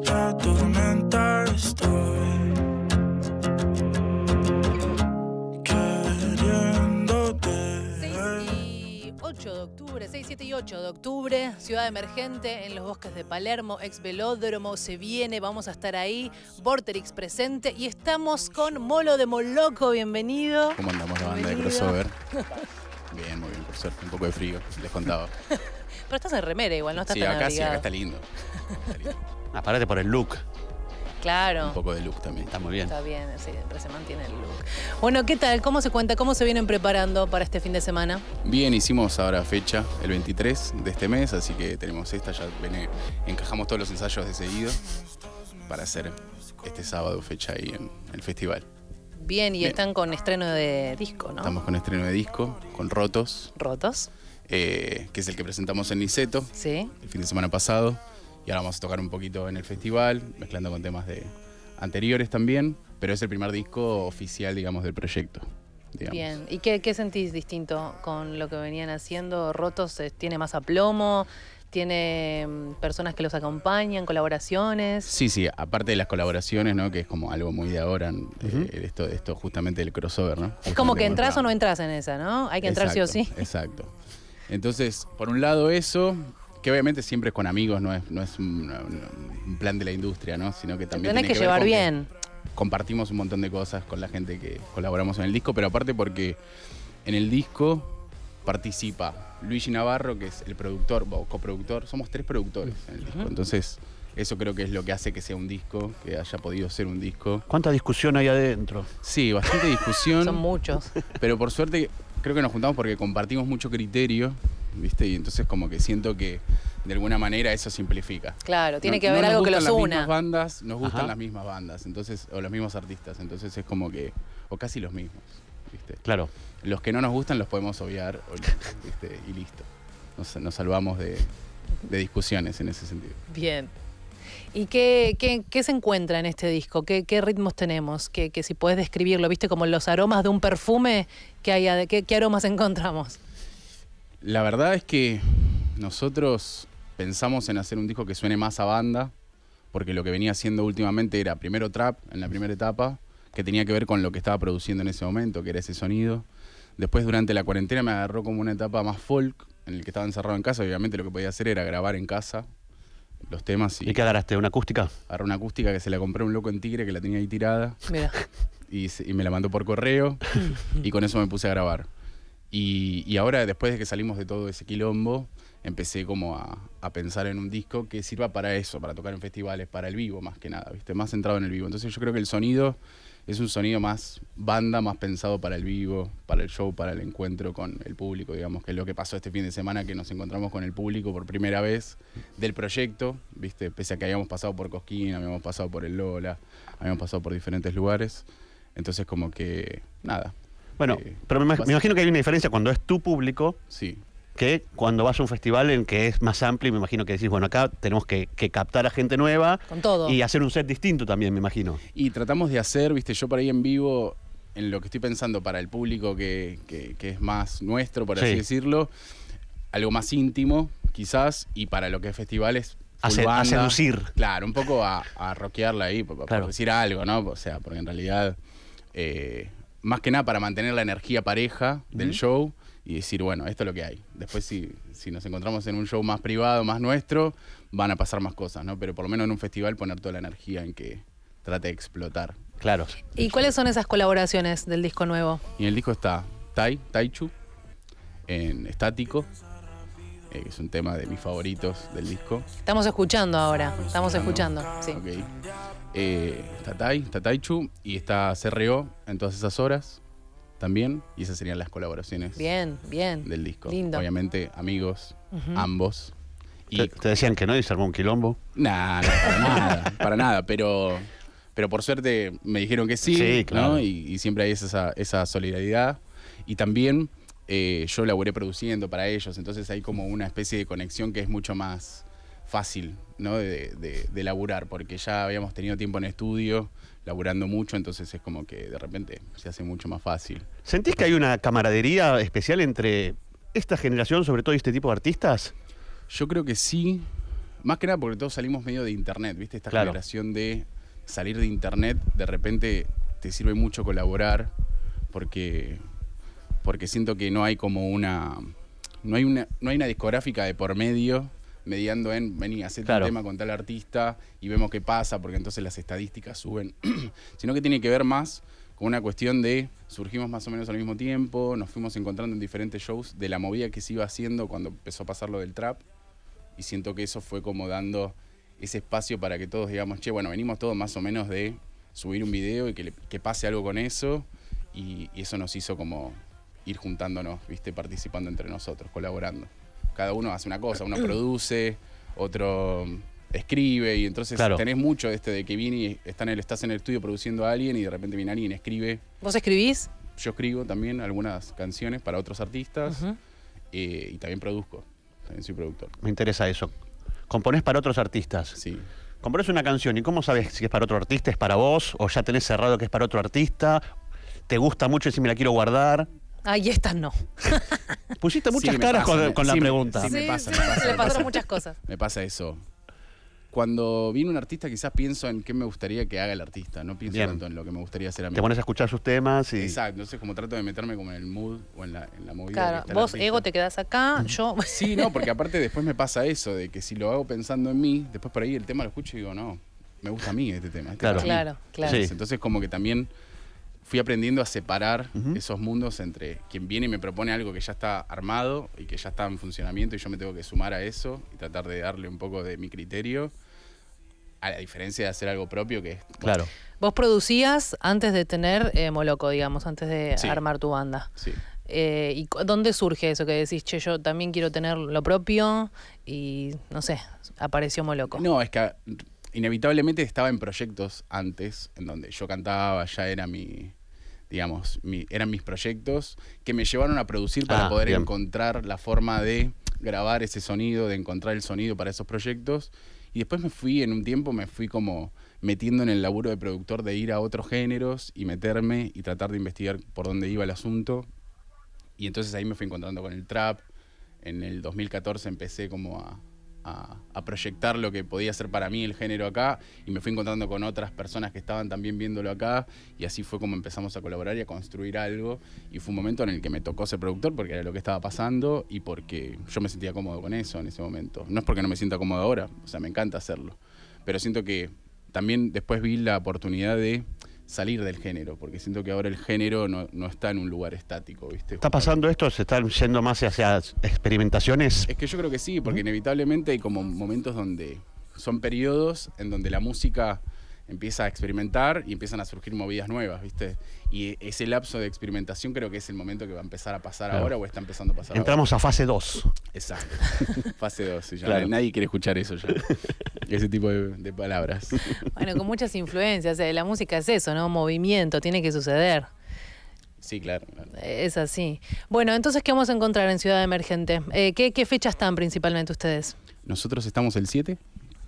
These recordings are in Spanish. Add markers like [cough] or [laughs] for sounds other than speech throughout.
esta tormenta estoy queriéndote. 6 y 8 de octubre, 6, 7 y 8 de octubre, Ciudad Emergente en los bosques de Palermo, ex velódromo, se viene, vamos a estar ahí, Vorterix presente y estamos con Molo de Moloco, bienvenido. ¿Cómo andamos la banda de crossover? Bien, muy bien, por suerte. Un poco de frío, les contaba. [laughs] Pero estás en remera igual, no estás Sí, acá sí, acá está lindo. Está [laughs] lindo. Aparte ah, por el look. Claro. Un poco de look también. Está muy bien. Está bien, siempre se mantiene el look. Bueno, ¿qué tal? ¿Cómo se cuenta? ¿Cómo se vienen preparando para este fin de semana? Bien, hicimos ahora fecha, el 23 de este mes, así que tenemos esta, ya encajamos todos los ensayos de seguido para hacer este sábado fecha ahí en el festival. Bien, y están con estreno de disco, ¿no? Estamos con estreno de disco, con Rotos. Rotos. Eh, que es el que presentamos en Niceto. Sí. El fin de semana pasado y ahora vamos a tocar un poquito en el festival, mezclando con temas de anteriores también, pero es el primer disco oficial, digamos, del proyecto. Bien, ¿y qué, sentís distinto con lo que venían haciendo? ¿Rotos eh, tiene más aplomo? ¿Tiene mm, personas que los acompañan, colaboraciones? Sí, sí, aparte de las colaboraciones, ¿no? Que es como algo muy de ahora, eh, esto, justamente del crossover, ¿no? es como que entras o no entras en esa, ¿no? Hay que entrar sí o sí. Exacto. Entonces, por un lado eso, que obviamente siempre es con amigos, no es, no es un, plan de la industria, ¿no? Sino que también. que, llevar bien. compartimos un montón de cosas con la gente que colaboramos en el disco, pero aparte porque en el disco participa Luigi Navarro, que es el productor o coproductor. Somos tres productores en el disco. Entonces, eso creo que es lo que hace que sea un disco, que haya podido ser un disco. ¿Cuánta discusión hay adentro? Sí, bastante discusión. [laughs] Son muchos. Pero por suerte creo que nos juntamos porque compartimos mucho criterio ¿viste? Y entonces como que siento que de alguna manera eso simplifica. Claro, tiene que haber algo que los las bandas, nos gustan las mismas bandas, entonces o los mismos artistas, entonces es como que o casi los mismos, ¿viste? Claro. Los que no nos gustan los podemos obviar y listo. Nos, nos salvamos de, discusiones en ese sentido. Bien. ¿Y qué, se encuentra en este disco? ¿Qué, ritmos tenemos? Que, si puedes describirlo, ¿viste? Como los aromas de un perfume, que hay, qué, qué aromas encontramos? La verdad es que nosotros pensamos en hacer un disco que suene más a banda, porque lo que venía haciendo últimamente era primero trap en la primera etapa, que tenía que ver con lo que estaba produciendo en ese momento, que era ese sonido. Después durante la cuarentena me agarró como una etapa más folk, en el que estaba encerrado en casa, obviamente lo que podía hacer era grabar en casa los temas. ¿Y, qué agarraste? ¿Una acústica? Agarré una acústica que se la compré un loco en Tigre que la tenía ahí tirada. Mira. y me la mandó por correo [laughs] y con eso me puse a grabar. Y, ahora, después de que salimos de todo ese quilombo, empecé como a, pensar en un disco que sirva para eso, para tocar en festivales, para el vivo más que nada, ¿viste? Más centrado en el vivo. Entonces yo creo que el sonido es un sonido más banda, más pensado para el vivo, para el show, para el encuentro con el público, digamos, que es lo que pasó este fin de semana, que nos encontramos con el público por primera vez del proyecto, ¿viste? Pese a que habíamos pasado por Cosquín, habíamos pasado por el Lola, habíamos pasado por diferentes lugares. Entonces como que, nada, bueno, eh, pero me, imagino que hay una diferencia cuando es tu público. Que cuando vas a un festival en que es más amplio, y me imagino que decís, bueno, acá tenemos que, captar a gente nueva. Y hacer un set distinto también, me imagino. Y tratamos de hacer, viste, yo por ahí en vivo, en lo que estoy pensando para el público que, es más nuestro, por así decirlo, algo más íntimo, quizás, y para lo que es festivales a, a, seducir. Claro, un poco a, a rockearla ahí, para decir algo, ¿no? O sea, porque en realidad eh, más que nada para mantener la energía pareja del show y decir, bueno, esto es lo que hay. Después si, si nos encontramos en un show más privado, más nuestro, van a pasar más cosas, ¿no? Pero por lo menos en un festival poner toda la energía en que trate de explotar. Claro. ¿Y cuáles son esas colaboraciones del disco nuevo? Y en el disco está Tai, Taichu, en estático, eh, es un tema de mis favoritos del disco. Estamos escuchando ahora, estamos escuchando, sí. Eh, está Tai, y está CRO en todas esas horas también. Y esas serían las colaboraciones. Bien, bien. Del disco. Obviamente, amigos, ambos. ¿Te, decían que no y algún un quilombo? No, no, para [laughs] nada, para nada, pero, pero por suerte me dijeron que sí, sí claro. Y, siempre hay esa, esa solidaridad. Y también eh, yo laburé produciendo para ellos, entonces hay como una especie de conexión que es mucho más fácil de, de, laburar, porque ya habíamos tenido tiempo en estudio, laburando mucho, entonces es como que de repente se hace mucho más fácil. ¿Sentís que hay una camaradería especial entre esta generación, sobre todo este tipo de artistas? Yo creo que sí, más que nada porque todos salimos medio de internet, ¿viste? Esta generación de salir de internet, de repente te sirve mucho colaborar, porque porque siento que no hay como una no hay una no hay una discográfica de por medio mediando en vení, hacer un tema con tal artista y vemos qué pasa, porque entonces las estadísticas suben, [clears throat] sino que tiene que ver más con una cuestión de surgimos más o menos al mismo tiempo, nos fuimos encontrando en diferentes shows de la movida que se iba haciendo cuando empezó a pasar lo del trap y siento que eso fue como dando ese espacio para que todos digamos, che, bueno, venimos todos más o menos de subir un video y que, pase algo con eso y eso nos hizo como ir juntándonos, ¿viste? Participando entre nosotros, colaborando. Cada uno hace una cosa, uno [clears throat] produce, otro escribe y entonces tenés mucho este de que viene y estás en el estudio produciendo a alguien y de repente viene alguien y escribe. ¿Vos escribís? Yo escribo también algunas canciones para otros artistas eh, y también produzco, también soy productor. Me interesa eso. Componés para otros artistas. Sí. Componés una canción y ¿cómo sabes si es para otro artista, es para vos o ya tenés cerrado que es para otro artista? ¿Te gusta mucho y si me la quiero guardar? Ay, estas no. [laughs] Pusiste muchas caras con, la pregunta. Me, sí, me pasa, me pasa. pasaron muchas cosas. Me pasa eso. Cuando viene un artista, quizás pienso en qué me gustaría que haga el artista. No pienso tanto en lo que me gustaría hacer a mí. Te pones a escuchar sus temas y. Exacto. Entonces, como trato de meterme como en el mood o en la, en la movida. Claro, vos, ego, te quedás acá. yo. [laughs] Sí, no, porque aparte después me pasa eso, de que si lo hago pensando en mí, después por ahí el tema lo escucho y digo, no, me gusta a mí este tema. Este claro, claro, claro. Entonces, como que también fui aprendiendo a separar esos mundos entre quien viene y me propone algo que ya está armado y que ya está en funcionamiento y yo me tengo que sumar a eso y tratar de darle un poco de mi criterio a la diferencia de hacer algo propio que es... Claro. Vos producías antes de tener eh, Moloco, digamos, antes de armar tu banda. Sí. Eh, ¿Y dónde surge eso que decís, che, yo también quiero tener lo propio y, no sé, apareció Moloco? No, es que inevitablemente estaba en proyectos antes, en donde yo cantaba, ya era mi, digamos, eran mis proyectos que me llevaron a producir para ah, poder encontrar la forma de grabar ese sonido, de encontrar el sonido para esos proyectos. Y después me fui, en un tiempo me fui como metiendo en el laburo de productor de ir a otros géneros y meterme y tratar de investigar por dónde iba el asunto. Y entonces ahí me fui encontrando con el trap. En el 2014 empecé como a, a, proyectar lo que podía ser para mí el género acá y me fui encontrando con otras personas que estaban también viéndolo acá y así fue como empezamos a colaborar y a construir algo y fue un momento en el que me tocó ser productor porque era lo que estaba pasando y porque yo me sentía cómodo con eso en ese momento. No es porque no me sienta cómodo ahora, o sea, me encanta hacerlo, pero siento que también después vi la oportunidad de salir del género, porque siento que ahora el género no, está en un lugar estático, ¿viste? ¿Está pasando esto? ¿Se están yendo más hacia experimentaciones? Es que yo creo que sí, porque inevitablemente hay como momentos donde son periodos en donde la música empieza a experimentar y empiezan a surgir movidas nuevas, ¿viste? Y ese lapso de experimentación creo que es el momento que va a empezar a pasar ahora o está empezando a pasar Entramos a fase 2. Exacto. [laughs] fase 2. Nadie quiere escuchar eso ya. [laughs] Ese tipo de, palabras. [laughs] Bueno, con muchas influencias. La música es eso, ¿no? Movimiento, tiene que suceder. Sí, claro, Es así. Bueno, entonces, ¿qué vamos a encontrar en Ciudad Emergente? Eh, ¿qué, ¿Qué fechas están principalmente ustedes? Nosotros estamos el 7,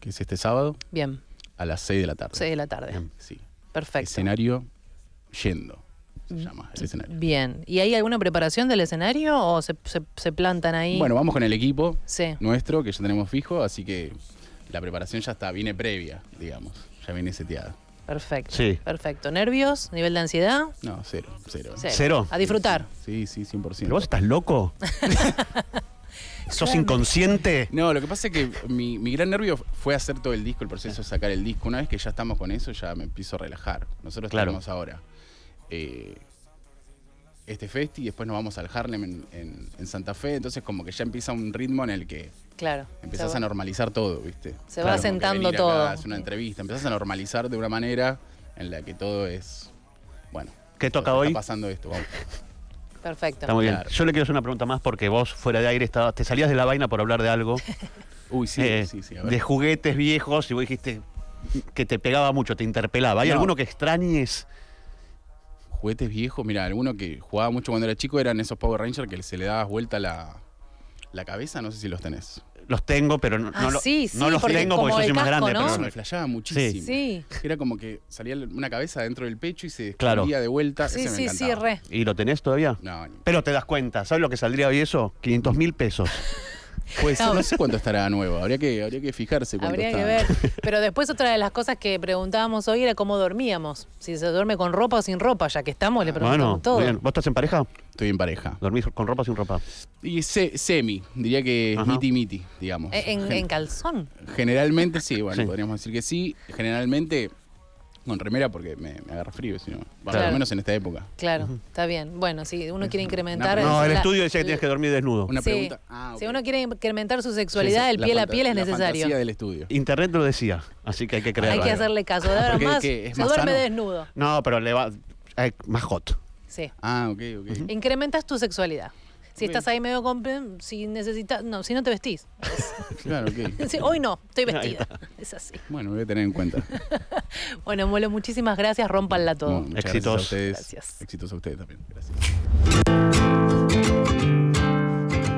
que es este sábado. Bien. A las 6 de la tarde. 6 de la tarde. sí. Perfecto. Escenario yendo. Se mm. llama el escenario. Bien. ¿Y hay alguna preparación del escenario o se, se, plantan ahí? Bueno, vamos con el equipo nuestro que ya tenemos fijo, así que la preparación ya está, viene previa, digamos, ya viene seteada. Perfecto. Sí. Perfecto. ¿Nervios? ¿Nivel de ansiedad? No, cero, cero. Cero. A disfrutar. Sí, sí, 100%. vos estás loco? [laughs] ¿Sos inconsciente? No, lo que pasa es que mi, gran nervio fue hacer todo el disco, el proceso de sacar el disco. Una vez que ya estamos con eso, ya me empiezo a relajar. Nosotros estamos ahora. Eh, este festi y después nos vamos al Harlem en, Santa Fe. Entonces, como que ya empieza un ritmo en el que claro, empezás a normalizar todo, ¿viste? Se va sentando todo. Es una entrevista, empezás a normalizar de una manera en la que todo es. Bueno. ¿Qué toca hoy? Está pasando esto, vamos. Perfecto. Está bien. Yo le quiero hacer una pregunta más porque vos fuera de aire estabas, te salías de la vaina por hablar de algo. [laughs] Uy, sí, eh, sí, sí. De juguetes viejos y vos dijiste que te pegaba mucho, te interpelaba. ¿Hay alguno que extrañes? juguetes viejos, mira, alguno que jugaba mucho cuando era chico eran esos Power Rangers que se le dabas vuelta la, la cabeza, no sé si los tenés. Los tengo, pero no, ah, los tengo porque yo soy más grande. ¿no? se me flasheaba muchísimo. Era como que salía una cabeza dentro del pecho y se claro. de vuelta. Sí, Ese sí, sí, re. ¿Y lo tenés todavía? No. Pero te das cuenta, ¿sabes lo que saldría hoy eso? 500 mil pesos. [laughs] Pues no. sé cuándo estará nuevo, habría que, habría que fijarse Habría que ver. [laughs] Pero después otra de las cosas que preguntábamos hoy era cómo dormíamos. Si se duerme con ropa o sin ropa, ya que estamos, le preguntamos todo. ¿Vos estás en pareja? Estoy en pareja. ¿Dormís con ropa o sin ropa? Y semi, diría que miti miti, digamos. Eh, ¿En, calzón? Generalmente sí, bueno, podríamos decir que sí. Generalmente con remera porque me, agarra frío, sino, por al menos en esta época. Claro, está bien. Bueno, si uno quiere incrementar. No, el estudio decía que tienes que dormir desnudo. Una pregunta. Ah, si uno quiere incrementar su sexualidad, el piel a piel es necesario. Internet lo decía, así que hay que creerlo. Hay que hacerle caso. De ahora ah, más, duerme desnudo. No, pero le va. más hot. Sí. Ah, ok, ok. Incrementas tu sexualidad. Si estás ahí medio compen, si necesitas. No, si no te vestís. [laughs] claro, ok. [laughs] hoy no, estoy vestida. Es así. Bueno, voy a tener en cuenta. [laughs] bueno, Molo, muchísimas gracias. Rompanla todo. exitosos Éxitos. Gracias a ustedes. Gracias. Éxitos a ustedes también. Gracias.